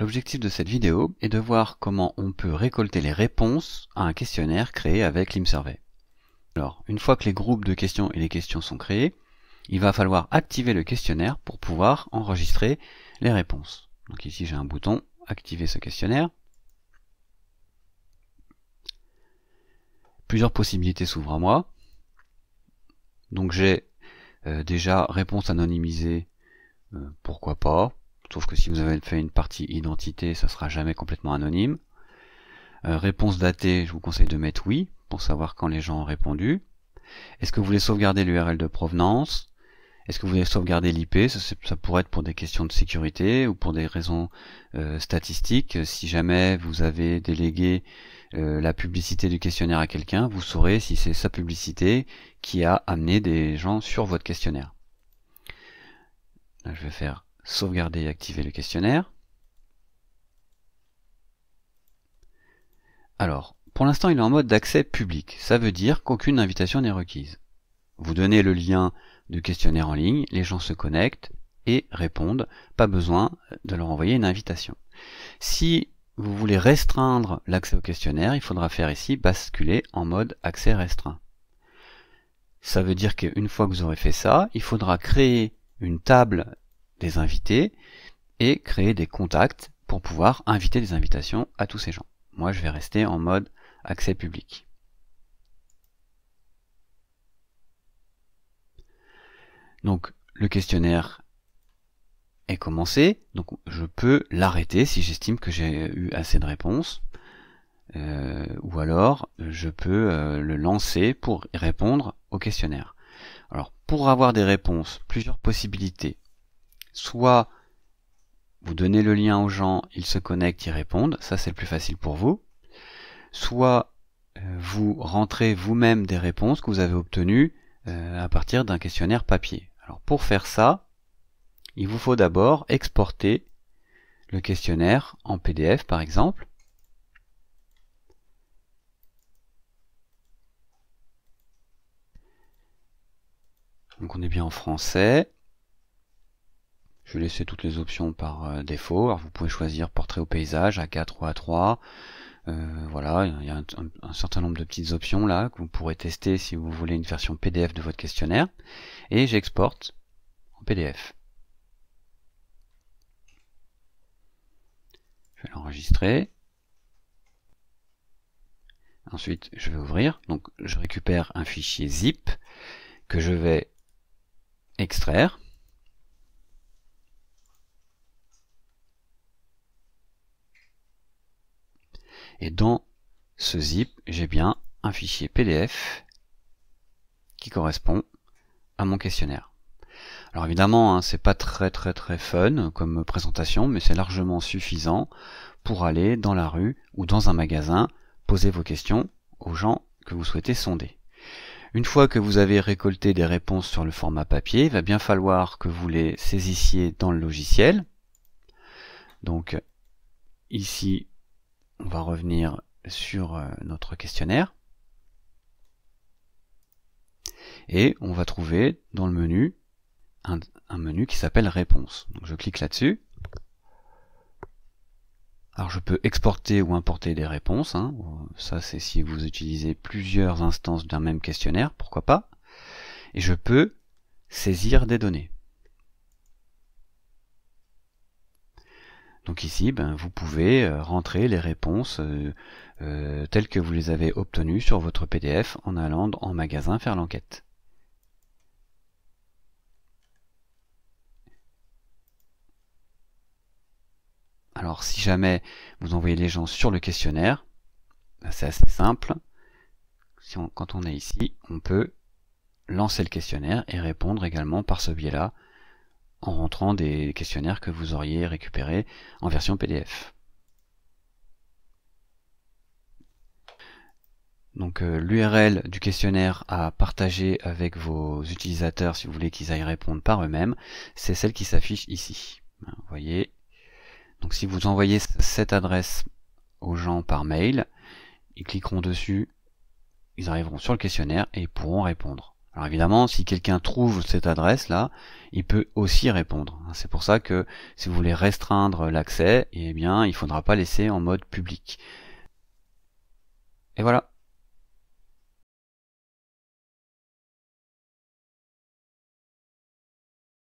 L'objectif de cette vidéo est de voir comment on peut récolter les réponses à un questionnaire créé avec l'IMSurvey. Alors, une fois que les groupes de questions et les questions sont créés, il va falloir activer le questionnaire pour pouvoir enregistrer les réponses. Donc ici j'ai un bouton « Activer ce questionnaire ». Plusieurs possibilités s'ouvrent à moi. Donc j'ai euh, déjà réponse anonymisée, euh, pourquoi pas, Sauf que si vous avez fait une partie identité, ça sera jamais complètement anonyme. Euh, réponse datée, je vous conseille de mettre oui pour savoir quand les gens ont répondu. Est-ce que vous voulez sauvegarder l'URL de provenance Est-ce que vous voulez sauvegarder l'IP ça, pourrait être pour des questions de sécurité ou pour des raisons euh, statistiques. Si jamais vous avez délégué euh, la publicité du questionnaire à quelqu'un, vous saurez si c'est sa publicité qui a amené des gens sur votre questionnaire. Là, je vais faire sauvegarder et activer le questionnaire. Alors, pour l'instant, il est en mode d'accès public. Ça veut dire qu'aucune invitation n'est requise. Vous donnez le lien du questionnaire en ligne, les gens se connectent et répondent. Pas besoin de leur envoyer une invitation. Si vous voulez restreindre l'accès au questionnaire, il faudra faire ici basculer en mode accès restreint. Ça veut dire qu'une fois que vous aurez fait ça, il faudra créer une table des invités et créer des contacts pour pouvoir inviter des invitations à tous ces gens. Moi, je vais rester en mode accès public. Donc, le questionnaire est commencé, donc je peux l'arrêter si j'estime que j'ai eu assez de réponses. Euh, ou alors je peux euh, le lancer pour répondre au questionnaire. Alors pour avoir des réponses, plusieurs possibilités. Soit vous donnez le lien aux gens, ils se connectent, ils répondent, ça c'est le plus facile pour vous. Soit euh, vous rentrez vous-même des réponses que vous avez obtenues euh, à partir d'un questionnaire papier. Alors pour faire ça, il vous faut d'abord exporter le questionnaire en PDF par exemple. Donc on est bien en français. Je vais laisser toutes les options par euh, défaut. vous pouvez choisir portrait au paysage, à 4 ou A3. Euh, voilà, il y a un, certain nombre de petites options là que vous pourrez tester si vous voulez une version PDF de votre questionnaire. Et j'exporte en PDF. Je vais l'enregistrer. Ensuite, je vais ouvrir. Donc, je récupère un fichier zip que je vais extraire. Et dans ce zip, j'ai bien un fichier PDF qui correspond à mon questionnaire. Alors évidemment, hein, c'est pas très très très fun comme présentation, mais c'est largement suffisant pour aller dans la rue ou dans un magasin poser vos questions aux gens que vous souhaitez sonder. Une fois que vous avez récolté des réponses sur le format papier, il va bien falloir que vous les saisissiez dans le logiciel. Donc ici, on va revenir sur euh, notre questionnaire. Et on va trouver dans le menu un, menu qui s'appelle réponse. je clique là-dessus. Alors je peux exporter ou importer des réponses. Hein. Ça c'est si vous utilisez plusieurs instances d'un même questionnaire, pourquoi pas. Et je peux saisir des données. Donc ici, ben, vous pouvez euh, rentrer les réponses euh, euh, telles que vous les avez obtenues sur votre PDF en allant en magasin faire l'enquête. Alors si jamais vous envoyez les gens sur le questionnaire, ben, c'est assez simple. Si quand on est ici, on peut lancer le questionnaire et répondre également par ce biais-là en rentrant des questionnaires que vous auriez récupérés en version PDF. Donc euh, l'URL du questionnaire à partager avec vos utilisateurs si vous voulez qu'ils aillent répondre par eux-mêmes, c'est celle qui s'affiche ici. Hein, vous voyez. Donc si vous envoyez cette adresse aux gens par mail, ils cliqueront dessus, ils arriveront sur le questionnaire et pourront répondre. Alors évidemment, si quelqu'un trouve cette adresse-là, il peut aussi répondre. C'est pour ça que si vous voulez restreindre l'accès, eh bien, il ne faudra pas laisser en mode public. Et voilà.